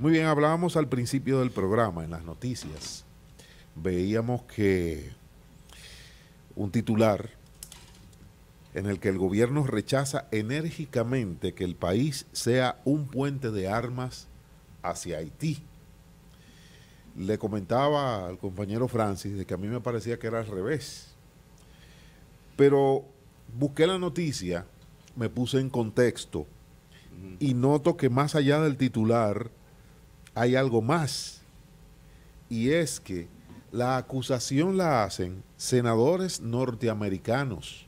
Muy bien, hablábamos al principio del programa, en las noticias. Veíamos que un titular en el que el gobierno rechaza enérgicamente que el país sea un puente de armas hacia Haití. Le comentaba al compañero Francis de que a mí me parecía que era al revés. Pero busqué la noticia, me puse en contexto y noto que más allá del titular, hay algo más. Y es que la acusación la hacen senadores norteamericanos.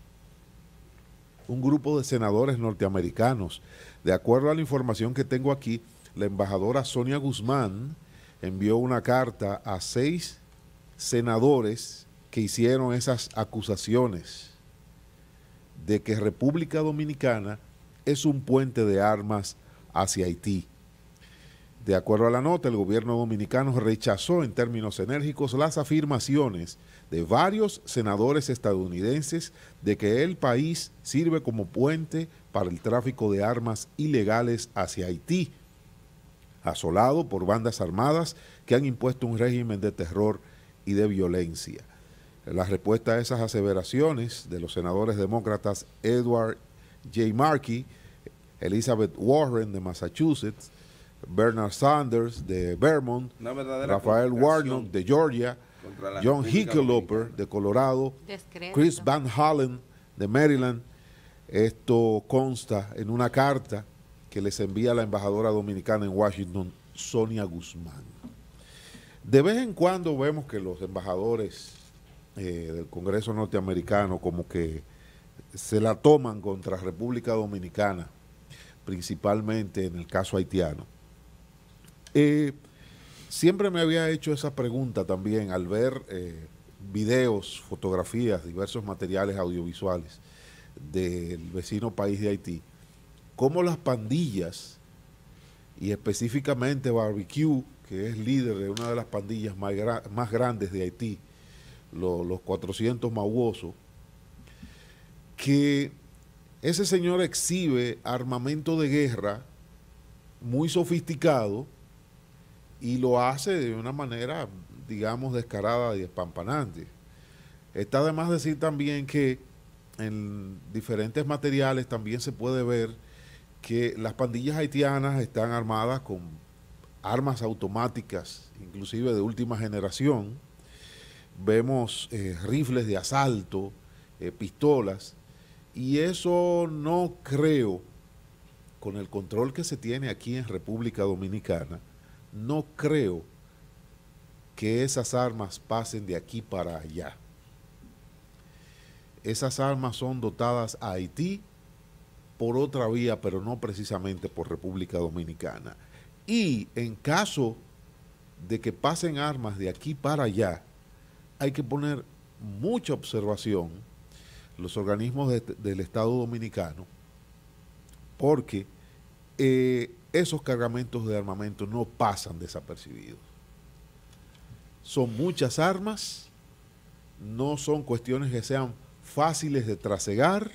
Un grupo de senadores norteamericanos. De acuerdo a la información que tengo aquí, la embajadora Sonia Guzmán envió una carta a seis senadores que hicieron esas acusaciones de que República Dominicana es un puente de armas hacia Haití. De acuerdo a la nota, el gobierno dominicano rechazó en términos enérgicos las afirmaciones de varios senadores estadounidenses de que el país sirve como puente para el tráfico de armas ilegales hacia Haití, asolado por bandas armadas que han impuesto un régimen de terror y de violencia. La respuesta a esas aseveraciones de los senadores demócratas Edward J. Markey, Elizabeth Warren de Massachusetts, Bernard Sanders de Vermont, Rafael Warnock de Georgia, John Hickeloper de Colorado, Chris Van Halen de Maryland. Esto consta en una carta que les envía la embajadora dominicana en Washington, Sonia Guzmán. De vez en cuando vemos que los embajadores eh, del Congreso norteamericano como que se la toman contra República Dominicana, principalmente en el caso haitiano. Eh, siempre me había hecho esa pregunta también al ver eh, videos, fotografías, diversos materiales audiovisuales del vecino país de Haití, cómo las pandillas, y específicamente Barbecue, que es líder de una de las pandillas más, grandes de Haití, los 400 mauosos, que ese señor exhibe armamento de guerra muy sofisticado, y lo hace de una manera, digamos, descarada y espampanante. Está además decir también que en diferentes materiales también se puede ver que las pandillas haitianas están armadas con armas automáticas, inclusive de última generación. Vemos eh, rifles de asalto, eh, pistolas, y eso no creo, con el control que se tiene aquí en República Dominicana, no creo que esas armas pasen de aquí para allá. Esas armas son dotadas a Haití por otra vía, pero no precisamente por República Dominicana. Y en caso de que pasen armas de aquí para allá, hay que poner mucha observación los organismos del Estado Dominicano, porque eh, esos cargamentos de armamento no pasan desapercibidos. Son muchas armas, no son cuestiones que sean fáciles de trasegar.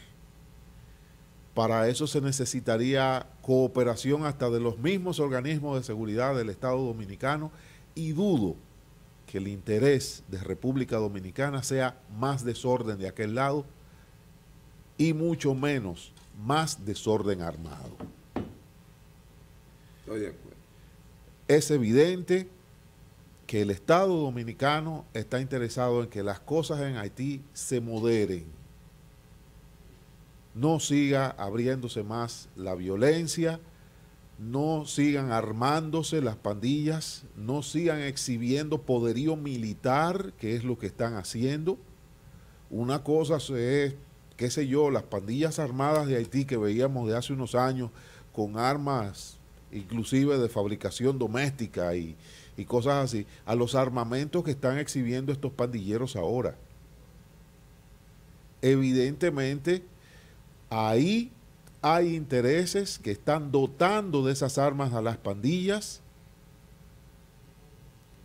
Para eso se necesitaría cooperación hasta de los mismos organismos de seguridad del Estado Dominicano y dudo que el interés de República Dominicana sea más desorden de aquel lado y mucho menos más desorden armado. Es evidente que el Estado dominicano está interesado en que las cosas en Haití se moderen. No siga abriéndose más la violencia, no sigan armándose las pandillas, no sigan exhibiendo poderío militar, que es lo que están haciendo. Una cosa es, qué sé yo, las pandillas armadas de Haití que veíamos de hace unos años con armas inclusive de fabricación doméstica y, cosas así, a los armamentos que están exhibiendo estos pandilleros ahora. Evidentemente, ahí hay intereses que están dotando de esas armas a las pandillas,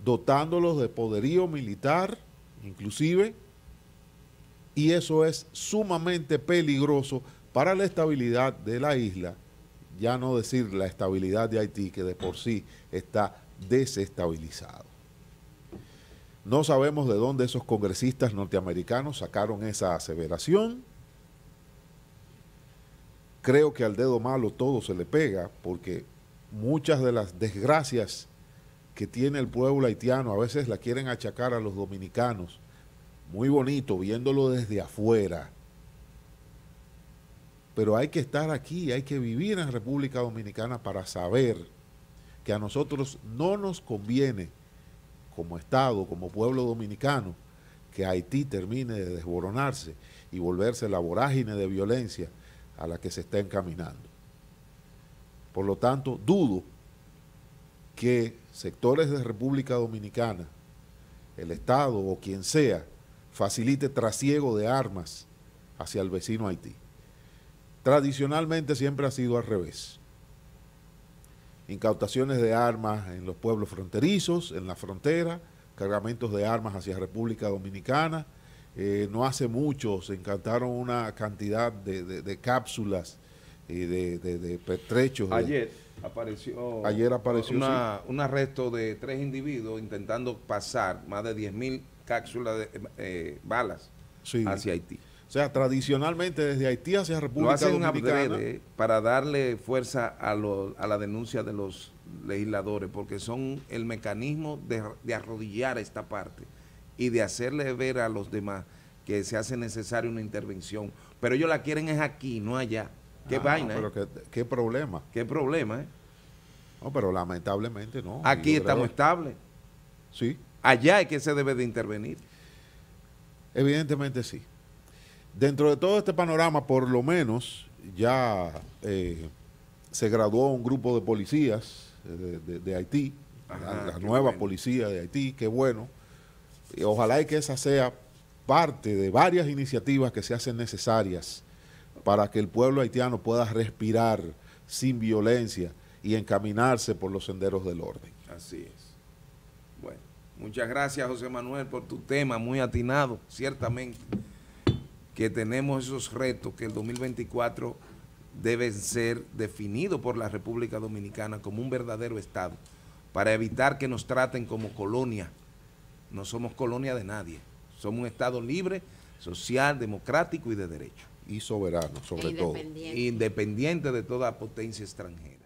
dotándolos de poderío militar, inclusive, y eso es sumamente peligroso para la estabilidad de la isla ya no decir la estabilidad de Haití, que de por sí está desestabilizado. No sabemos de dónde esos congresistas norteamericanos sacaron esa aseveración. Creo que al dedo malo todo se le pega, porque muchas de las desgracias que tiene el pueblo haitiano a veces la quieren achacar a los dominicanos. Muy bonito, viéndolo desde afuera pero hay que estar aquí, hay que vivir en República Dominicana para saber que a nosotros no nos conviene, como Estado, como pueblo dominicano, que Haití termine de desboronarse y volverse la vorágine de violencia a la que se está encaminando. Por lo tanto, dudo que sectores de República Dominicana, el Estado o quien sea, facilite trasiego de armas hacia el vecino Haití. Tradicionalmente siempre ha sido al revés. Incautaciones de armas en los pueblos fronterizos, en la frontera, cargamentos de armas hacia República Dominicana. Eh, no hace mucho se encantaron una cantidad de, cápsulas y eh, de, de pertrechos. Ayer apareció, ayer apareció un arresto de tres individuos intentando pasar más de 10.000 cápsulas de eh, balas hacia Haití. O sea, tradicionalmente desde Haití hacia República Dominicana. para darle fuerza a, lo, a, la denuncia de los legisladores, porque son el mecanismo de, arrodillar esta parte y de hacerle ver a los demás que se hace necesaria una intervención. Pero ellos la quieren es aquí, no allá. Qué ah, vaina. ¿eh? qué, problema. Qué problema, ¿eh? No, pero lamentablemente no. Aquí estamos estables. Sí. Allá es que se debe de intervenir. Evidentemente sí. Dentro de todo este panorama, por lo menos ya eh, se graduó un grupo de policías eh, de, Haití, la, nueva policía de Haití, qué bueno. ojalá y que esa sea parte de varias iniciativas que se hacen necesarias para que el pueblo haitiano pueda respirar sin violencia y encaminarse por los senderos del orden. Así es. Bueno, muchas gracias José Manuel por tu tema, muy atinado, ciertamente que tenemos esos retos que el 2024 deben ser definidos por la República Dominicana como un verdadero Estado, para evitar que nos traten como colonia. No somos colonia de nadie, somos un Estado libre, social, democrático y de derecho. Y soberano, sobre e todo. Independiente de toda potencia extranjera.